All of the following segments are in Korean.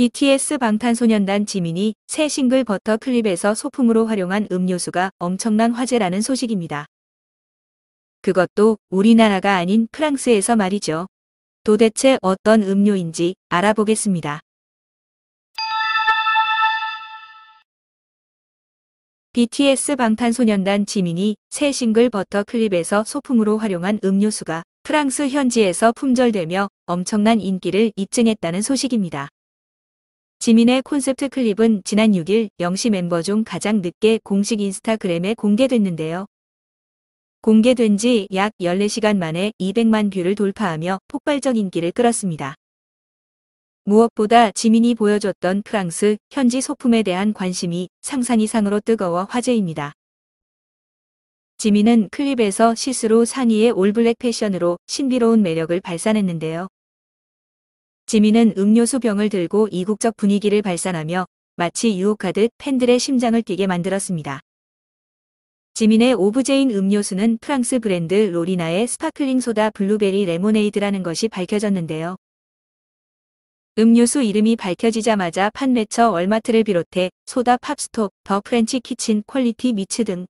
BTS 방탄소년단 지민이 새 싱글 버터 클립에서 소품으로 활용한 음료수가 엄청난 화제라는 소식입니다. 그것도 우리나라가 아닌 프랑스에서 말이죠. 도대체 어떤 음료인지 알아보겠습니다. BTS 방탄소년단 지민이 새 싱글 버터 클립에서 소품으로 활용한 음료수가 프랑스 현지에서 품절되며 엄청난 인기를 입증했다는 소식입니다. 지민의 콘셉트 클립은 지난 6일 영시 멤버 중 가장 늦게 공식 인스타그램에 공개됐는데요. 공개된 지 약 14시간 만에 200만 뷰를 돌파하며 폭발적 인기를 끌었습니다. 무엇보다 지민이 보여줬던 프랑스 현지 소품에 대한 관심이 상상 이상으로 뜨거워 화제입니다. 지민은 클립에서 실수로 상의의 올블랙 패션으로 신비로운 매력을 발산했는데요. 지민은 음료수 병을 들고 이국적 분위기를 발산하며 마치 유혹하듯 팬들의 심장을 뛰게 만들었습니다. 지민의 오브제인 음료수는 프랑스 브랜드 로리나의 스파클링 소다 블루베리 레모네이드라는 것이 밝혀졌는데요. 음료수 이름이 밝혀지자마자 판매처 월마트를 비롯해 소다 팝스톱, 더 프렌치 키친, 퀄리티 미츠 등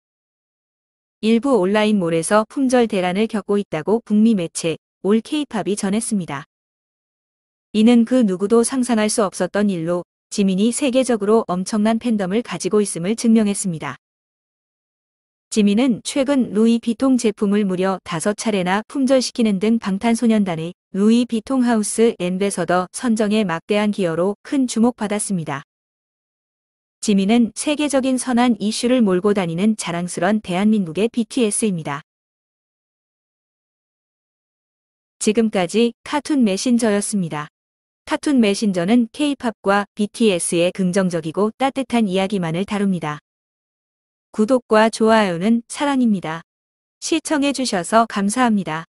일부 온라인몰에서 품절 대란을 겪고 있다고 북미 매체 올 케이팝이 전했습니다. 이는 그 누구도 상상할 수 없었던 일로 지민이 세계적으로 엄청난 팬덤을 가지고 있음을 증명했습니다. 지민은 최근 루이 비통 제품을 무려 5차례나 품절시키는 등 방탄소년단의 루이 비통 하우스 엠베서더 선정에 막대한 기여로 큰 주목받았습니다. 지민은 세계적인 선한 이슈를 몰고 다니는 자랑스런 대한민국의 BTS입니다. 지금까지 카툰 메신저였습니다. 카툰 메신저는 K-팝과 BTS의 긍정적이고 따뜻한 이야기만을 다룹니다. 구독과 좋아요는 사랑입니다. 시청해주셔서 감사합니다.